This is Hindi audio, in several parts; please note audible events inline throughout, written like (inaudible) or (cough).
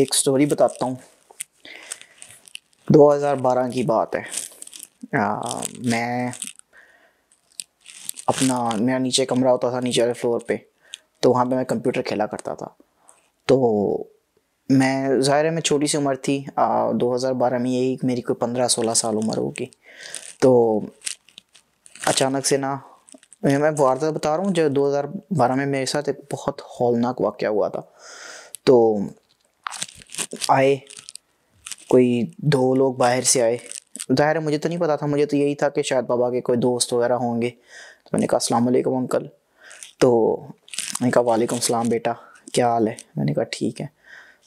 एक स्टोरी बताता हूँ 2012 की बात है आ, मैं अपना मेरा नीचे कमरा होता था नीचे वाले फ्लोर पे तो वहाँ पे मैं कंप्यूटर खेला करता था तो मैं ज़ाहिर है मैं छोटी सी उम्र थी आ, 2012 में यही मेरी कोई 15-16 साल उम्र होगी तो अचानक से ना मैं वार्ता बता रहा हूँ जो 2012 में मेरे साथ एक बहुत हौलनाक वाक़ हुआ था तो आए कोई दो लोग बाहर से आए ज़ाहिर है मुझे तो नहीं पता था मुझे तो यही था कि शायद बाबा के कोई दोस्त वगैरह होंगे तो मैंने कहा अस्सलाम वालेकुम अंकल तो मैंने कहा वालेकुम सलाम बेटा क्या हाल है मैंने कहा ठीक है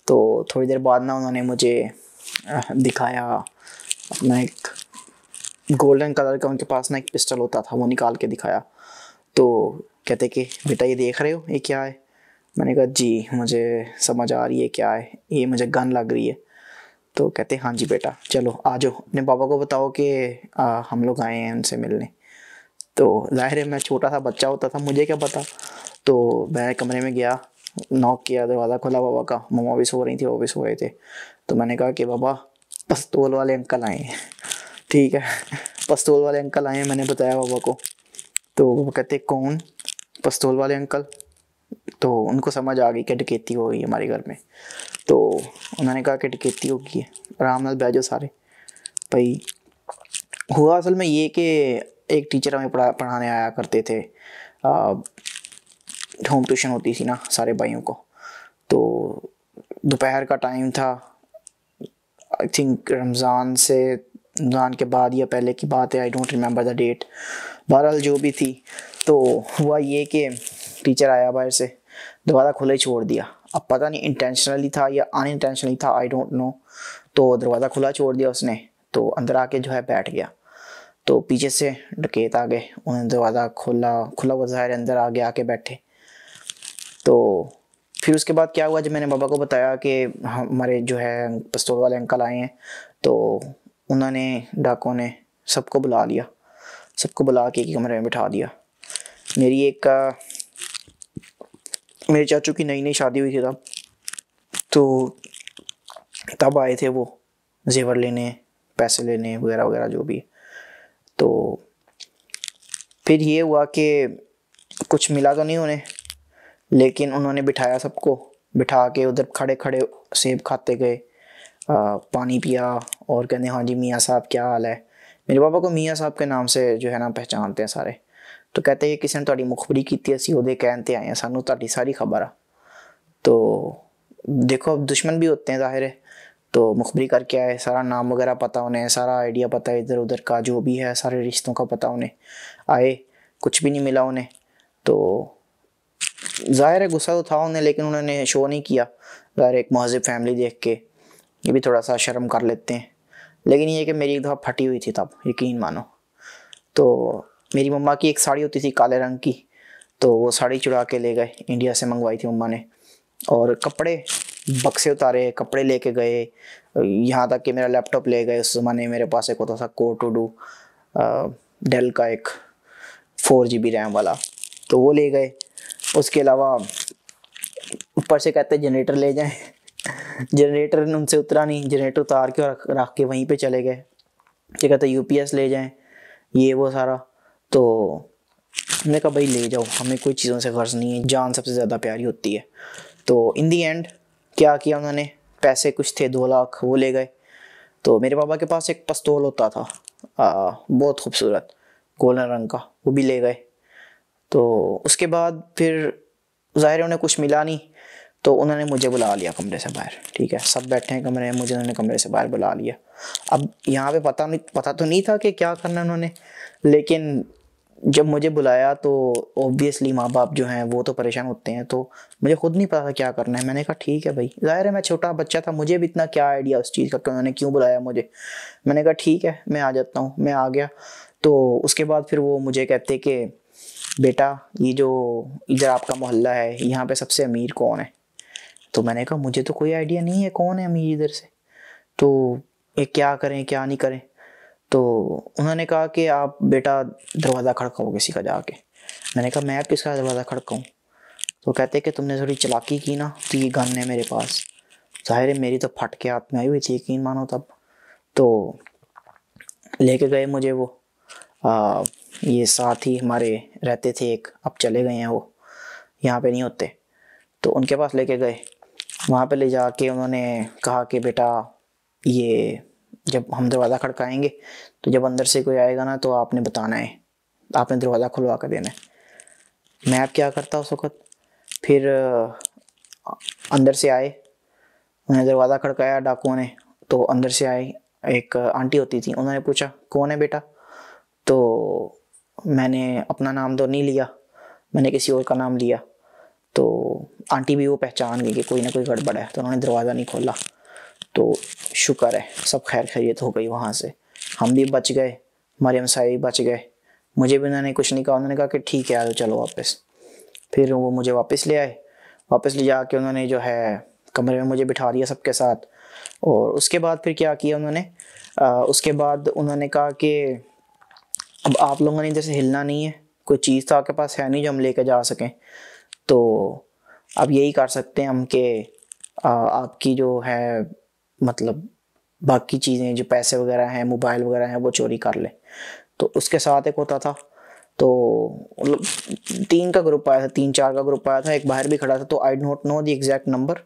तो थोड़ी देर बाद ना उन्होंने मुझे दिखाया अपना एक गोल्डन कलर का उनके पास ना एक पिस्टल होता था वो निकाल के दिखाया तो कहते कि बेटा ये देख रहे हो ये क्या है मैंने कहा जी मुझे समझ आ रही है क्या है ये मुझे गन लग रही है तो कहते हाँ जी बेटा चलो आ जाओ अपने पापा को बताओ कि हम लोग आए हैं उनसे मिलने तो जाहिर है मैं छोटा सा बच्चा होता था मुझे क्या पता तो मैं कमरे में गया नॉक किया दरवाज़ा खोला बाबा का मम्मा भी सो रही थी वो भी सो रहे थे तो मैंने कहा कि बाबा पस्तोल वाले अंकल आए हैं (laughs) ठीक है पस्तोल वाले अंकल आए हैं मैंने बताया बाबा को तो बाबा कहते कौन पस्तोल वाले अंकल तो उनको समझ आ गई कि डकेती हो गई हमारे घर में तो उन्होंने कहा कि डकेती हो गई है आराम नाल बैजो सारे भाई हुआ असल में ये कि एक टीचर हमें पढ़ा पढ़ाने आया करते थे होम ट्यूशन होती थी ना सारे भाइयों को तो दोपहर का टाइम था आई थिंक रमज़ान से रमज़ान के बाद या पहले की बात है I don't remember the date बहरहाल जो भी थी तो हुआ ये कि टीचर आया बाहर से दरवाज़ा खुला ही छोड़ दिया अब पता नहीं इंटेंशनली था या अन इंटेंशनली था आई डोंट नो तो दरवाज़ा खुला छोड़ दिया उसने तो अंदर आके जो है बैठ गया तो पीछे से डकेत आ गए उन्होंने दरवाज़ा खोला खुला हुआ ज़ाहिर अंदर आगे आके बैठे तो फिर उसके बाद क्या हुआ जब मैंने बाबा को बताया कि हमारे जो है पिस्तौल वाले अंकल आए हैं तो उन्होंने डाकों ने सबको बुला लिया सबको बुला के कमरे में बिठा दिया मेरी एक मेरे चाचू की नई नई शादी हुई थी तब तो तब आए थे वो जेवर लेने पैसे लेने वगैरह वगैरह जो भी तो फिर ये हुआ कि कुछ मिला तो नहीं उन्हें लेकिन उन्होंने बिठाया सबको बिठा के उधर खड़े खड़े सेब खाते गए पानी पिया और कहने हाँ जी मियाँ साहब क्या हाल है मेरे पापा को मियाँ साहब के नाम से जो है ना पहचानते हैं सारे तो कहते हैं किसी ने ਮੁਖਬਰੀ मुखबरी की ਉਹਦੇ वो कहते आए हैं सू ਤੁਹਾਡੀ ਸਾਰੀ ਖਬਰ तो देखो अब दुश्मन भी होते हैं ज़ाहिर है तो मुखबरी करके आए सारा नाम वगैरह पता उन्हें सारा आइडिया पता है इधर उधर का जो भी है सारे रिश्तों का पता उन्हें आए कुछ भी नहीं मिला उन्हें तो ज़ाहिर है गुस्सा तो था उन्हें लेकिन उन्होंने शो नहीं किया ज़ाहिर एक महजब फैमिली देख के ये भी थोड़ा सा शर्म कर लेते हैं लेकिन ये कि मेरी एक दफ़ा फटी हुई थी तब यकीन मानो तो मेरी मम्मा की एक साड़ी होती थी काले रंग की तो वो साड़ी चुरा के ले गए इंडिया से मंगवाई थी मम्मा ने और कपड़े बक्से उतारे कपड़े लेके गए यहाँ तक कि मेरा लैपटॉप ले गए उस ज़माने मेरे पास एक होता था को टू डू डेल का एक फोर जी बी रैम वाला तो वो ले गए उसके अलावा ऊपर से कहते जनरेटर ले जाएं जनरेटर उनसे उतरा नहीं जनरेटर उतार के रख रख के वहीं पे चले गए ये कहते यूपीएस ले जाएं ये वो सारा तो मैंने कहा भाई ले जाओ हमें कोई चीज़ों से गर्ज नहीं है जान सबसे ज़्यादा प्यारी होती है तो इन दी एंड क्या किया उन्होंने पैसे कुछ थे दो लाख वो ले गए तो मेरे पापा के पास एक पस्तौल होता था आ, बहुत खूबसूरत गोल्डन रंग का वो भी ले गए तो उसके बाद फिर ज़ाहिर उन्हें कुछ मिला नहीं तो उन्होंने मुझे बुला लिया कमरे से बाहर ठीक है सब बैठे हैं कमरे में मुझे उन्होंने कमरे से बाहर बुला लिया अब यहाँ पे पता नहीं पता तो नहीं था कि क्या करना उन्होंने लेकिन जब मुझे बुलाया तो ऑब्वियसली माँ बाप जो हैं वो तो परेशान होते हैं तो मुझे खुद नहीं पता था क्या करना है मैंने कहा ठीक है भाई ज़ाहिर है मैं छोटा बच्चा था मुझे भी इतना क्या आइडिया उस चीज़ का कि उन्होंने क्यों बुलाया मुझे मैंने कहा ठीक है मैं आ जाता हूँ मैं आ गया तो उसके बाद फिर वो मुझे कहते कि बेटा ये जो इधर आपका मोहल्ला है यहाँ पे सबसे अमीर कौन है तो मैंने कहा मुझे तो कोई आइडिया नहीं है कौन है अमीर इधर से तो ये क्या करें क्या नहीं करें तो उन्होंने कहा कि आप बेटा दरवाज़ा खड़काओ किसी का जाके मैंने कहा मैं किसका दरवाज़ा खड़काऊँ तो कहते कि तुमने थोड़ी चलाकी की ना तो ये गन है मेरे पास ज़ाहिर है मेरी तो फट के हाथ में आई हुई थी यकीन मानो तब तो लेके गए मुझे वो आ, ये साथ ही हमारे रहते थे एक अब चले गए हैं वो यहाँ पे नहीं होते तो उनके पास लेके गए वहाँ पे ले जाके उन्होंने कहा कि बेटा ये जब हम दरवाज़ा खड़काएंगे तो जब अंदर से कोई आएगा ना तो आपने बताना है आपने दरवाज़ा खुलवा कर देना है मैं आप क्या करता उस वक़्त फिर अंदर से आए उन्हें दरवाज़ा खड़काया डाकुओं ने तो अंदर से आई एक आंटी होती थी उन्होंने पूछा कौन है बेटा तो मैंने अपना नाम तो नहीं लिया मैंने किसी और का नाम लिया तो आंटी भी वो पहचान गई कि कोई ना कोई गड़बड़ है तो उन्होंने दरवाज़ा नहीं खोला तो शुक्र है सब खैर खैरियत हो गई वहाँ से हम भी बच गए मरियम साहिब भी बच गए मुझे भी उन्होंने कुछ नहीं कहा उन्होंने कहा कि ठीक है आ चलो वापस फिर वो मुझे वापस ले आए वापस ले जा उन्होंने जो है कमरे में मुझे बिठा दिया सबके साथ और उसके बाद फिर क्या किया उन्होंने आ, उसके बाद उन्होंने कहा कि अब आप लोगों ने इधर से हिलना नहीं है कोई चीज़ तो आपके पास है नहीं जो हम लेके जा सकें तो अब यही कर सकते हैं हम के आपकी जो है मतलब बाकी चीज़ें जो पैसे वगैरह हैं मोबाइल वगैरह हैं वो चोरी कर लें तो उसके साथ एक होता था तो मतलब तीन का ग्रुप आया था तीन चार का ग्रुप आया था एक बाहर भी खड़ा था तो I don't know the exact number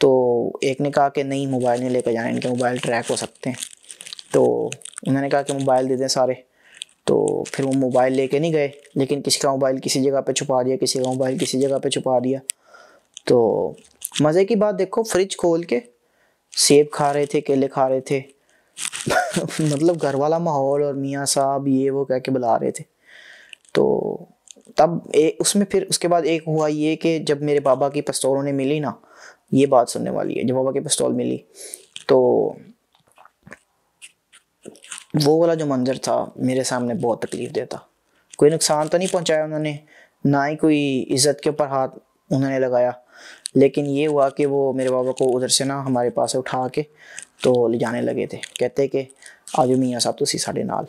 तो एक ने कहा कि नहीं मोबाइल नहीं लेकर जाना इनके मोबाइल ट्रैक हो सकते हैं तो उन्होंने कहा कि मोबाइल दे दें सारे तो फिर वो मोबाइल लेके नहीं गए लेकिन किसी का मोबाइल किसी जगह पे छुपा दिया किसी का मोबाइल किसी जगह पे छुपा दिया तो मज़े की बात देखो फ्रिज खोल के सेब खा रहे थे केले खा रहे थे (laughs) मतलब घर वाला माहौल और मियाँ साहब ये वो कह के बुला रहे थे तो तब ए, उसमें फिर उसके बाद एक हुआ ये कि जब मेरे बाबा की पस्तौलों ने मिली ना ये बात सुनने वाली है जब बाबा की पिस्तौल मिली तो वो वाला जो मंजर था मेरे सामने बहुत तकलीफ देता कोई नुकसान तो नहीं पहुंचाया उन्होंने ना ही कोई इज्जत के ऊपर हाथ उन्होंने लगाया लेकिन ये हुआ कि वो मेरे बाबा को उधर से ना हमारे पास उठा के तो ले जाने लगे थे कहते कि आ जाओ मियाँ साहब तुम साढ़े नाल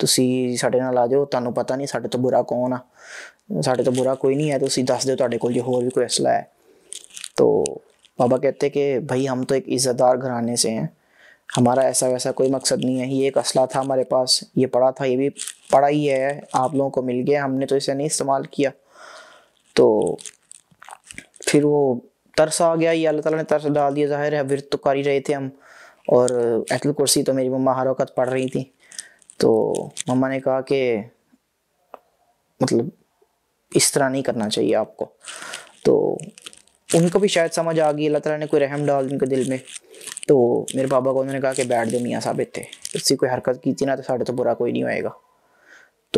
ਤੁਸੀਂ साढ़े नाल आ जाओ ਤੁਹਾਨੂੰ पता नहीं साढ़े तो बुरा कौन आ साढ़े तो बुरा कोई नहीं है तो ਦੱਸ ਦਿਓ ਤੁਹਾਡੇ ਕੋਲ जो होर भी कोई असला है तो बाबा कहते कि भाई हम तो एक इज़्ज़तदार घराने से हैं हमारा ऐसा वैसा कोई मकसद नहीं है ये एक असला था हमारे पास ये पड़ा था ये भी पड़ा ही है आप लोगों को मिल गया हमने तो इसे नहीं इस्तेमाल किया तो फिर वो तरस आ गया ये अल्लाह ताला ने तरस डाल दिया जाहिर है विरत तो कर ही रहे थे हम और एतल कुर्सी तो मेरी मम्मा हर वक्त पढ़ रही थी तो मम्मा ने कहा कि मतलब इस तरह नहीं करना चाहिए आपको तो उनको भी शायद समझ आ गई अल्लाह ताला ने कोई रहम डाल दी उनके दिल में तो मेरे बाबा को उन्होंने कहा कि बैठ दो मियाँ साहब इतने इससे कोई हरकत की थी ना तो साढ़े तो बुरा कोई नहीं होएगा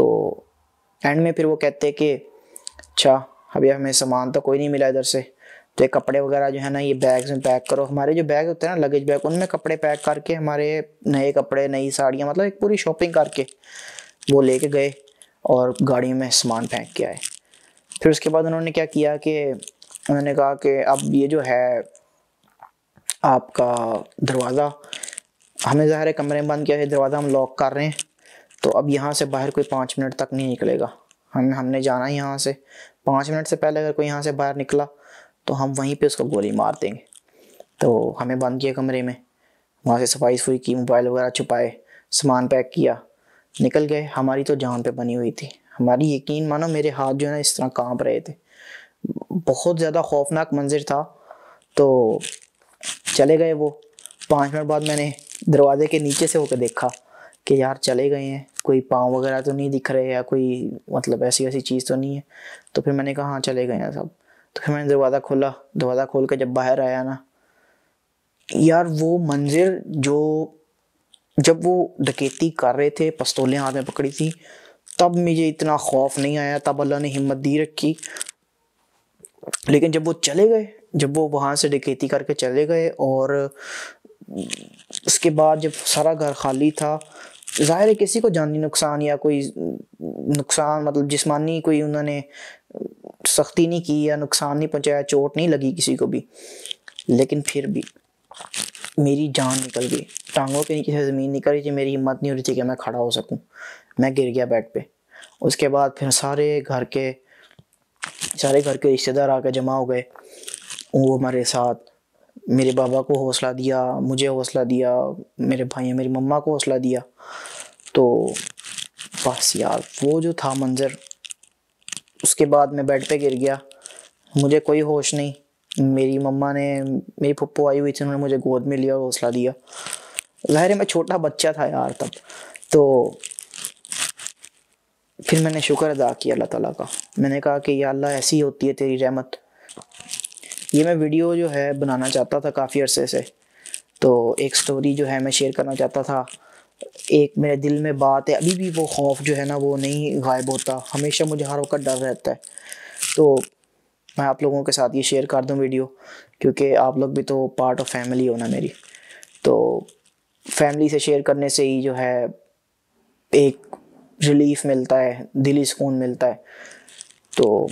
तो एंड में फिर वो कहते कि अच्छा अभी हमें सामान तो कोई नहीं मिला इधर से तो ये कपड़े वगैरह जो है ना ये बैग्स में पैक करो हमारे जो बैग होते हैं ना लगेज बैग उनमें कपड़े पैक करके हमारे नए कपड़े नई साड़ियाँ मतलब एक पूरी शॉपिंग करके वो लेके गए और गाड़ी में सामान फेंक के आए फिर उसके बाद उन्होंने क्या किया कि उन्होंने कहा कि अब ये जो है आपका दरवाज़ा हमें ज़ाहिर है कमरे में बंद किया है दरवाज़ा हम लॉक कर रहे हैं तो अब यहाँ से बाहर कोई पाँच मिनट तक नहीं निकलेगा हम हमने जाना है यहाँ से पाँच मिनट से पहले अगर कोई यहाँ से बाहर निकला तो हम वहीं पे उसको गोली मार देंगे तो हमें बंद किया कमरे में वहाँ से सफाई सफुई की मोबाइल वगैरह छुपाए सामान पैक किया निकल गए हमारी तो जान पे बनी हुई थी हमारी यकीन मानो मेरे हाथ जो है ना इस तरह काँप रहे थे बहुत ज़्यादा खौफनाक मंजर था तो चले गए वो पाँच मिनट बाद मैंने दरवाजे के नीचे से होकर देखा कि यार चले गए हैं कोई पाँव वगैरह तो नहीं दिख रहे या कोई मतलब ऐसी ऐसी चीज़ तो नहीं है तो फिर मैंने कहा हाँ चले गए हैं सब तो फिर मैंने दरवाज़ा खोला दरवाज़ा खोल कर जब बाहर आया ना यार वो मंजिल जो जब वो डकेती कर रहे थे पस्तौलें हाथ में पकड़ी थी तब मुझे इतना खौफ नहीं आया तब अल्लाह ने हिम्मत दी रखी लेकिन जब वो चले गए जब वो वहाँ से डकेती करके चले गए और उसके बाद जब सारा घर खाली था ज़ाहिर है किसी को जानी नुकसान या कोई नुकसान मतलब जिसमानी कोई उन्होंने सख्ती नहीं की या नुकसान नहीं पहुंचाया चोट नहीं लगी किसी को भी लेकिन फिर भी मेरी जान निकल गई टांगों पर नहीं किसी ज़मीन निकल रही थी मेरी हिम्मत नहीं हो रही थी कि मैं खड़ा हो सकूं मैं गिर गया बेड पे उसके बाद फिर सारे घर के सारे घर के रिश्तेदार आकर जमा हो गए वो हमारे साथ मेरे बाबा को हौसला दिया मुझे हौसला दिया मेरे भाई मेरी मम्मा को हौसला दिया तो बस यार वो जो था मंज़र उसके बाद मैं बेड पे गिर गया मुझे कोई होश नहीं मेरी मम्मा ने मेरी पप्पू आई हुई थी उन्होंने मुझे गोद में लिया और हौसला दिया ज़ाहिर है मैं छोटा बच्चा था यार तब तो फिर मैंने शुक्र अदा किया अल्लाह ताला का मैंने कहा कि या अल्लाह ऐसी होती है तेरी रहमत ये मैं वीडियो जो है बनाना चाहता था काफ़ी अरसे से तो एक स्टोरी जो है मैं शेयर करना चाहता था एक मेरे दिल में बात है अभी भी वो खौफ जो है ना वो नहीं गायब होता हमेशा मुझे हर वक्त डर रहता है तो मैं आप लोगों के साथ ये शेयर कर दूँ वीडियो क्योंकि आप लोग भी तो पार्ट ऑफ फैमिली हो ना मेरी तो फैमिली से शेयर करने से ही जो है एक रिलीफ मिलता है दिली सुकून मिलता है तो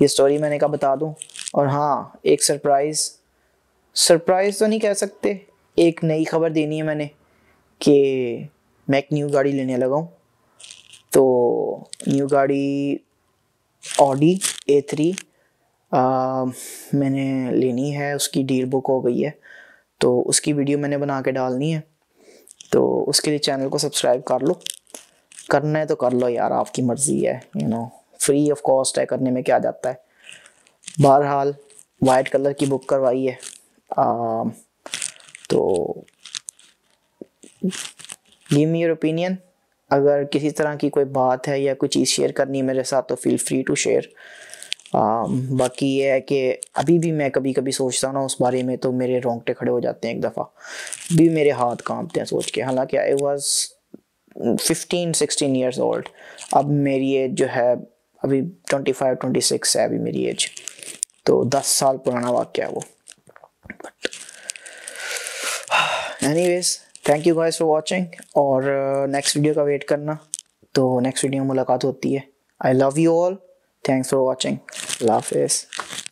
ये स्टोरी मैंने कहा बता दूँ और हाँ एक सरप्राइज़ सरप्राइज़ तो नहीं कह सकते एक नई खबर देनी है मैंने कि मैं एक न्यू गाड़ी लेने लगा हूँ तो न्यू गाड़ी ऑडी ए थ्री मैंने लेनी है उसकी डील बुक हो गई है तो उसकी वीडियो मैंने बना के डालनी है तो उसके लिए चैनल को सब्सक्राइब कर लो करना है तो कर लो यार आपकी मर्ज़ी है you know free of cost है करने में क्या जाता है बहरहाल वाइट कलर की बुक करवाई है आ, तो गिव मी योर ओपिनियन अगर किसी तरह की कोई बात है या कोई चीज़ शेयर करनी है मेरे साथ तो फील फ्री टू शेयर बाकी ये है कि अभी भी मैं कभी कभी सोचता ना उस बारे में तो मेरे रोंगटे खड़े हो जाते हैं एक दफ़ा भी मेरे हाथ कांपते हैं सोच के हालांकि I was fifteen sixteen years old अब मेरी एज जो है अभी ट्वेंटी फाइव ट्वेंटी सिक्स है अभी मेरी एज तो दस साल पुराना वाक्य है वो but anyways thank you guys for watching और नेक्स्ट uh, वीडियो का वेट करना तो नेक्स्ट वीडियो में मुलाकात होती है I love you all thanks for watching लाफिज़